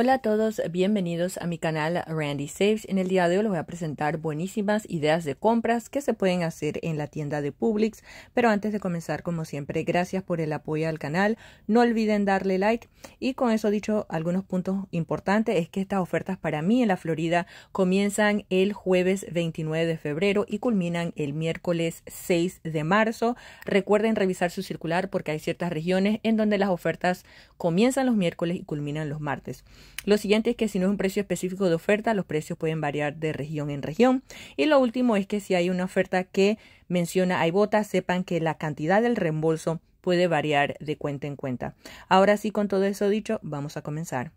Hola a todos, bienvenidos a mi canal Randy Saves. En el día de hoy les voy a presentar buenísimas ideas de compras que se pueden hacer en la tienda de Publix. Pero antes de comenzar, como siempre, gracias por el apoyo al canal. No olviden darle like. Y con eso dicho, algunos puntos importantes es que estas ofertas para mí en la Florida comienzan el jueves 29 de febrero y culminan el miércoles 6 de marzo. Recuerden revisar su circular porque hay ciertas regiones en donde las ofertas comienzan los miércoles y culminan los martes. Lo siguiente es que si no es un precio específico de oferta, los precios pueden variar de región en región. Y lo último es que si hay una oferta que menciona hay botas, sepan que la cantidad del reembolso puede variar de cuenta en cuenta. Ahora sí, con todo eso dicho, vamos a comenzar.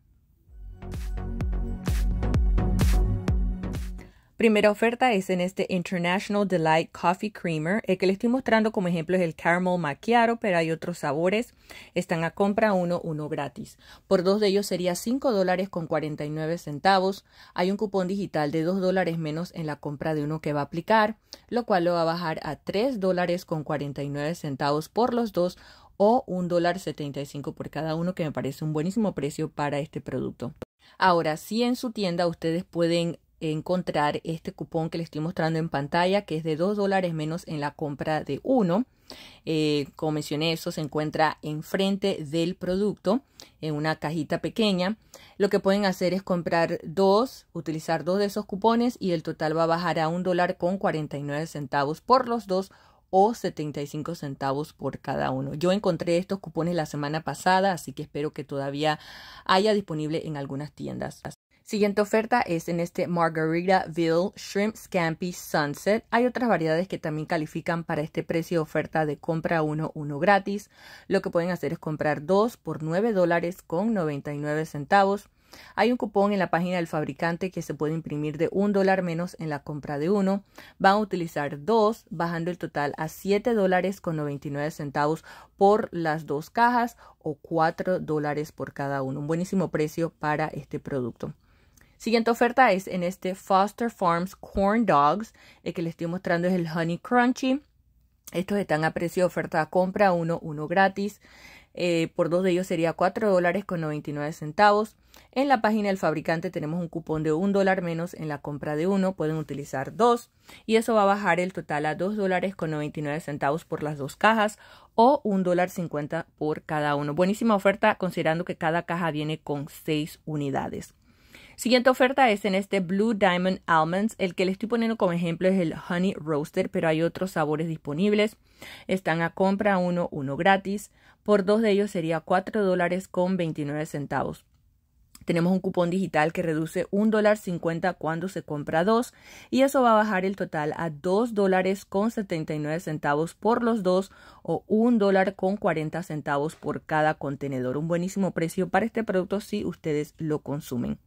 Primera oferta es en este International Delight Coffee Creamer. El que le estoy mostrando como ejemplo es el Caramel Macchiato, pero hay otros sabores. Están a compra uno, uno gratis. Por dos de ellos sería $5.49. dólares con centavos. Hay un cupón digital de 2 dólares menos en la compra de uno que va a aplicar, lo cual lo va a bajar a $3.49 dólares con centavos por los dos o un dólar por cada uno, que me parece un buenísimo precio para este producto. Ahora, si en su tienda ustedes pueden encontrar este cupón que les estoy mostrando en pantalla, que es de 2 dólares menos en la compra de uno. Eh, como mencioné, eso se encuentra enfrente del producto en una cajita pequeña. Lo que pueden hacer es comprar dos, utilizar dos de esos cupones y el total va a bajar a un dólar con 49 centavos por los dos o 75 centavos por cada uno. Yo encontré estos cupones la semana pasada, así que espero que todavía haya disponible en algunas tiendas. Siguiente oferta es en este Margaritaville Shrimp Scampi Sunset. Hay otras variedades que también califican para este precio de oferta de compra 1 uno gratis. Lo que pueden hacer es comprar dos por $9.99. dólares con centavos. Hay un cupón en la página del fabricante que se puede imprimir de un dólar menos en la compra de uno. Van a utilizar dos, bajando el total a siete dólares con nueve centavos por las dos cajas o 4 dólares por cada uno. Un buenísimo precio para este producto. Siguiente oferta es en este Foster Farms Corn Dogs. El que les estoy mostrando es el Honey Crunchy. Estos están a precio de oferta a compra, uno, uno gratis. Eh, por dos de ellos sería cuatro dólares con centavos. En la página del fabricante tenemos un cupón de 1 dólar menos en la compra de uno. Pueden utilizar dos y eso va a bajar el total a dos dólares con centavos por las dos cajas o un dólar por cada uno. Buenísima oferta considerando que cada caja viene con 6 unidades. Siguiente oferta es en este Blue Diamond Almonds. El que le estoy poniendo como ejemplo es el Honey Roaster, pero hay otros sabores disponibles. Están a compra uno, uno gratis. Por dos de ellos sería 4 dólares con centavos. Tenemos un cupón digital que reduce $1.50 cuando se compra dos y eso va a bajar el total a $2.79 dólares con centavos por los dos o $1.40 dólar con 40 centavos por cada contenedor. Un buenísimo precio para este producto si ustedes lo consumen.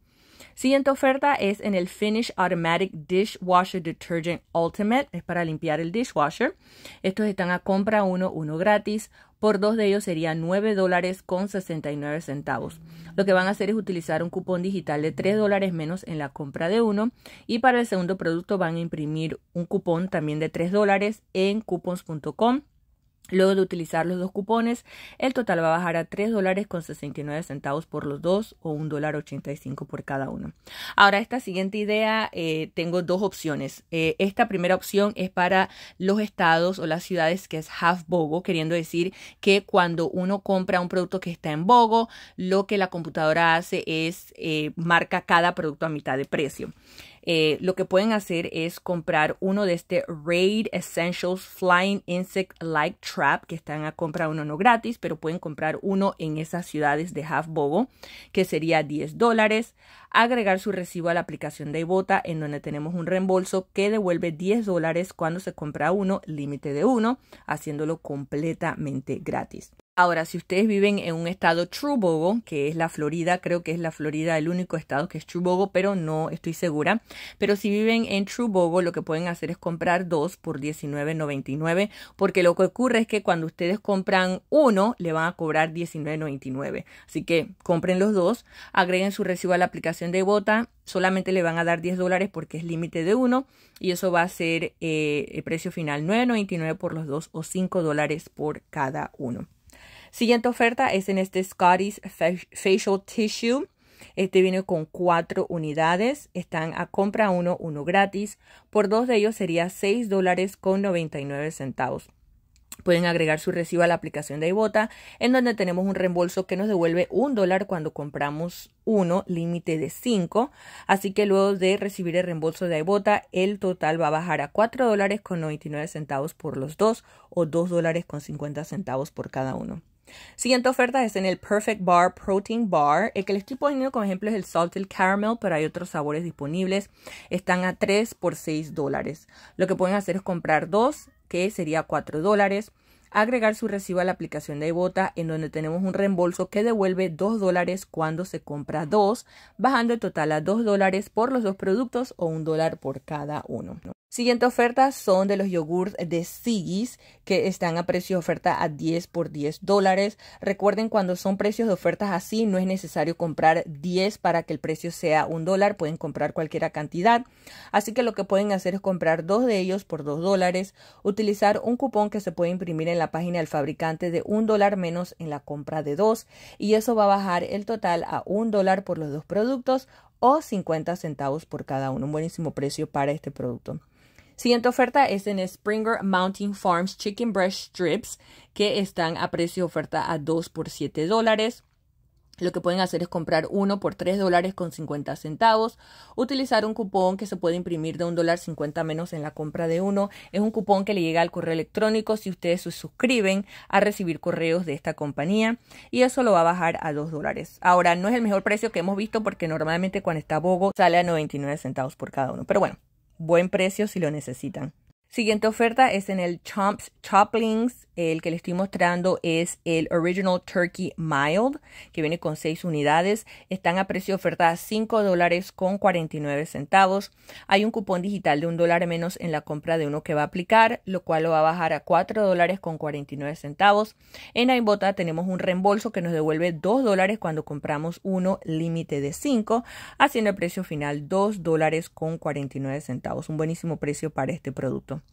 Siguiente oferta es en el Finish Automatic Dishwasher Detergent Ultimate, es para limpiar el dishwasher. Estos están a compra uno, uno gratis. Por dos de ellos sería 9 dólares con centavos. Lo que van a hacer es utilizar un cupón digital de 3 dólares menos en la compra de uno. Y para el segundo producto van a imprimir un cupón también de 3 dólares en coupons.com Luego de utilizar los dos cupones, el total va a bajar a $3.69 con por los dos o $1.85 por cada uno. Ahora, esta siguiente idea, eh, tengo dos opciones. Eh, esta primera opción es para los estados o las ciudades que es half Bogo, queriendo decir que cuando uno compra un producto que está en Bogo, lo que la computadora hace es eh, marca cada producto a mitad de precio. Eh, lo que pueden hacer es comprar uno de este Raid Essentials Flying Insect Like Trap, que están a compra uno no gratis, pero pueden comprar uno en esas ciudades de Half Bobo que sería 10 dólares. Agregar su recibo a la aplicación de Ibota, en donde tenemos un reembolso que devuelve 10 dólares cuando se compra uno, límite de uno, haciéndolo completamente gratis. Ahora, si ustedes viven en un estado Bobo, que es la Florida, creo que es la Florida el único estado que es Bobo, pero no estoy segura. Pero si viven en Truebogo, lo que pueden hacer es comprar dos por $19.99, porque lo que ocurre es que cuando ustedes compran uno, le van a cobrar $19.99. Así que compren los dos, agreguen su recibo a la aplicación de Bota, solamente le van a dar 10 dólares porque es límite de uno, y eso va a ser eh, el precio final $9.99 por los dos o $5 dólares por cada uno. Siguiente oferta es en este Scotty's Facial Tissue. Este viene con cuatro unidades. Están a compra uno, uno gratis. Por dos de ellos sería $6.99. dólares con 99 centavos. Pueden agregar su recibo a la aplicación de Ibota, en donde tenemos un reembolso que nos devuelve un dólar cuando compramos uno, límite de 5. Así que luego de recibir el reembolso de Ibota, el total va a bajar a 4 dólares con 99 centavos por los dos o 2 dólares con 50 centavos por cada uno. Siguiente oferta es en el Perfect Bar Protein Bar. El que les estoy poniendo como ejemplo es el Salted Caramel, pero hay otros sabores disponibles. Están a 3 por 6 dólares. Lo que pueden hacer es comprar dos, que sería 4 dólares. Agregar su recibo a la aplicación de Ibota, en donde tenemos un reembolso que devuelve 2 dólares cuando se compra dos, bajando el total a 2 dólares por los dos productos o un dólar por cada uno. Siguiente oferta son de los yogurts de Sigis que están a precio de oferta a 10 por 10 dólares. Recuerden cuando son precios de ofertas así no es necesario comprar 10 para que el precio sea un dólar, pueden comprar cualquier cantidad. Así que lo que pueden hacer es comprar dos de ellos por 2 dólares, utilizar un cupón que se puede imprimir en la página del fabricante de un dólar menos en la compra de dos y eso va a bajar el total a un dólar por los dos productos o 50 centavos por cada uno. Un buenísimo precio para este producto. Siguiente oferta es en Springer Mountain Farms Chicken Breast Strips, que están a precio de oferta a 2 por 7 dólares. Lo que pueden hacer es comprar uno por 3 dólares con 50 centavos, utilizar un cupón que se puede imprimir de un dólar 50 menos en la compra de uno. Es un cupón que le llega al correo electrónico si ustedes se suscriben a recibir correos de esta compañía y eso lo va a bajar a 2 dólares. Ahora, no es el mejor precio que hemos visto porque normalmente cuando está Bogo sale a 99 centavos por cada uno. Pero bueno, Buen precio si lo necesitan. Siguiente oferta es en el Chomps Choplings. El que le estoy mostrando es el Original Turkey Mild, que viene con 6 unidades. Están a precio de oferta a Hay un cupón digital de un dólar menos en la compra de uno que va a aplicar, lo cual lo va a bajar a $4.49. En Aimbota tenemos un reembolso que nos devuelve 2 cuando compramos uno límite de 5, haciendo el precio final $2.49. Un buenísimo precio para este producto.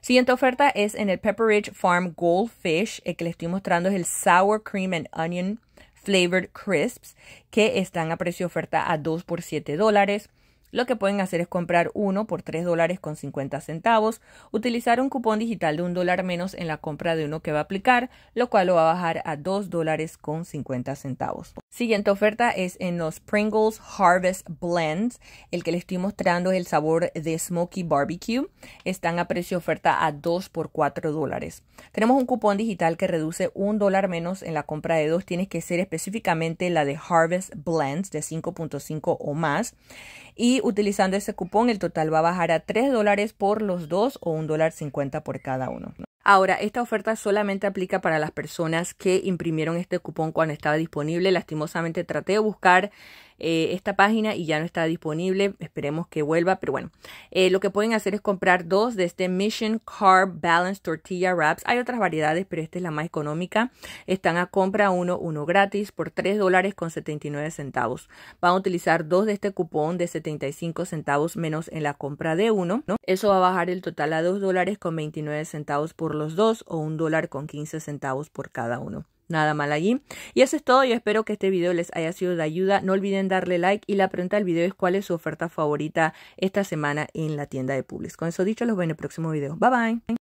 Siguiente oferta es en el Pepperidge Farm Goldfish. El que les estoy mostrando es el Sour Cream and Onion Flavored Crisps, que están a precio oferta a 2 por 7 dólares. Lo que pueden hacer es comprar uno por 3 dólares con 50 centavos, utilizar un cupón digital de un dólar menos en la compra de uno que va a aplicar, lo cual lo va a bajar a 2 dólares con 50 centavos. Siguiente oferta es en los Pringles Harvest Blends. El que le estoy mostrando es el sabor de Smoky Barbecue. Están a precio oferta a 2 por 4 dólares. Tenemos un cupón digital que reduce un dólar menos en la compra de dos. Tienes que ser específicamente la de Harvest Blends de 5.5 o más. Y utilizando ese cupón, el total va a bajar a 3 dólares por los dos o un dólar 50 por cada uno. Ahora, esta oferta solamente aplica para las personas que imprimieron este cupón cuando estaba disponible. Lastimosamente traté de buscar eh, esta página y ya no está disponible. Esperemos que vuelva, pero bueno. Eh, lo que pueden hacer es comprar dos de este Mission Carb Balance Tortilla Wraps. Hay otras variedades, pero esta es la más económica. Están a compra uno, uno gratis por 3 dólares con 79 centavos. Van a utilizar dos de este cupón de 75 centavos menos en la compra de uno. ¿no? Eso va a bajar el total a 2 dólares con 29 centavos por los dos o un dólar con 15 centavos por cada uno nada mal allí. Y eso es todo, yo espero que este video les haya sido de ayuda, no olviden darle like y la pregunta del video es cuál es su oferta favorita esta semana en la tienda de Publix. Con eso dicho, los veo en el próximo video. Bye bye.